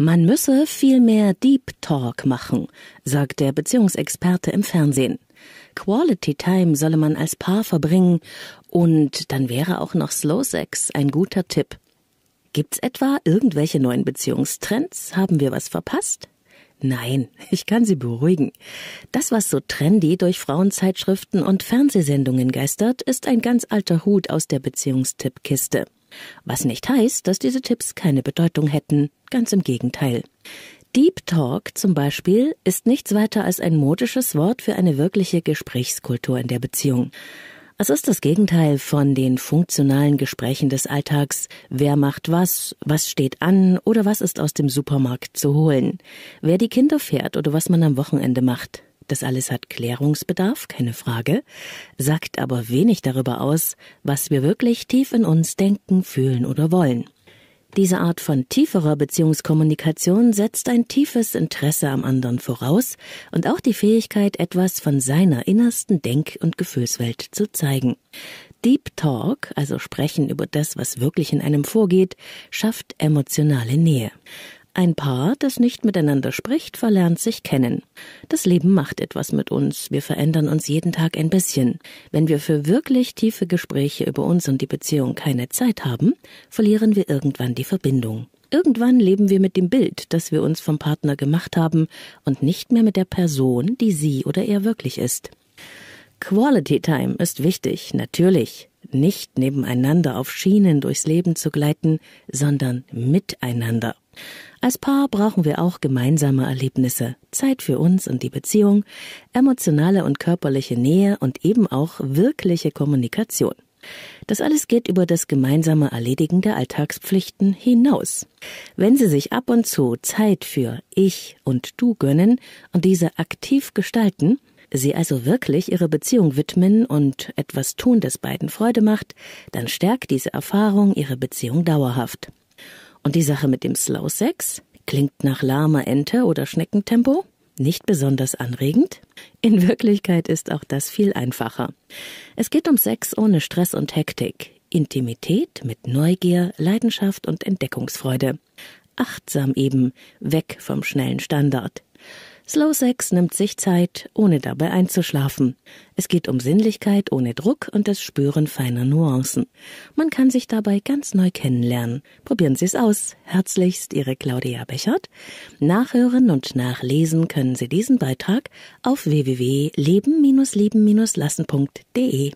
Man müsse viel mehr Deep Talk machen, sagt der Beziehungsexperte im Fernsehen. Quality Time solle man als Paar verbringen und dann wäre auch noch Slow Sex ein guter Tipp. Gibt's etwa irgendwelche neuen Beziehungstrends? Haben wir was verpasst? Nein, ich kann Sie beruhigen. Das, was so trendy durch Frauenzeitschriften und Fernsehsendungen geistert, ist ein ganz alter Hut aus der Beziehungstippkiste. Was nicht heißt, dass diese Tipps keine Bedeutung hätten, ganz im Gegenteil. Deep Talk zum Beispiel ist nichts weiter als ein modisches Wort für eine wirkliche Gesprächskultur in der Beziehung. Es ist das Gegenteil von den funktionalen Gesprächen des Alltags. Wer macht was, was steht an oder was ist aus dem Supermarkt zu holen? Wer die Kinder fährt oder was man am Wochenende macht? Das alles hat Klärungsbedarf, keine Frage, sagt aber wenig darüber aus, was wir wirklich tief in uns denken, fühlen oder wollen. Diese Art von tieferer Beziehungskommunikation setzt ein tiefes Interesse am anderen voraus und auch die Fähigkeit, etwas von seiner innersten Denk- und Gefühlswelt zu zeigen. Deep Talk, also Sprechen über das, was wirklich in einem vorgeht, schafft emotionale Nähe. Ein Paar, das nicht miteinander spricht, verlernt sich kennen. Das Leben macht etwas mit uns. Wir verändern uns jeden Tag ein bisschen. Wenn wir für wirklich tiefe Gespräche über uns und die Beziehung keine Zeit haben, verlieren wir irgendwann die Verbindung. Irgendwann leben wir mit dem Bild, das wir uns vom Partner gemacht haben und nicht mehr mit der Person, die sie oder er wirklich ist. Quality Time ist wichtig, natürlich nicht nebeneinander auf Schienen durchs Leben zu gleiten, sondern miteinander. Als Paar brauchen wir auch gemeinsame Erlebnisse, Zeit für uns und die Beziehung, emotionale und körperliche Nähe und eben auch wirkliche Kommunikation. Das alles geht über das gemeinsame Erledigen der Alltagspflichten hinaus. Wenn Sie sich ab und zu Zeit für Ich und Du gönnen und diese aktiv gestalten, sie also wirklich ihre Beziehung widmen und etwas tun, das beiden Freude macht, dann stärkt diese Erfahrung ihre Beziehung dauerhaft. Und die Sache mit dem Slow Sex klingt nach lahmer Ente oder Schneckentempo? Nicht besonders anregend? In Wirklichkeit ist auch das viel einfacher. Es geht um Sex ohne Stress und Hektik, Intimität mit Neugier, Leidenschaft und Entdeckungsfreude. Achtsam eben, weg vom schnellen Standard. Slow Sex nimmt sich Zeit, ohne dabei einzuschlafen. Es geht um Sinnlichkeit ohne Druck und das Spüren feiner Nuancen. Man kann sich dabei ganz neu kennenlernen. Probieren Sie es aus. Herzlichst Ihre Claudia Bechert. Nachhören und nachlesen können Sie diesen Beitrag auf www.leben-leben-lassen.de.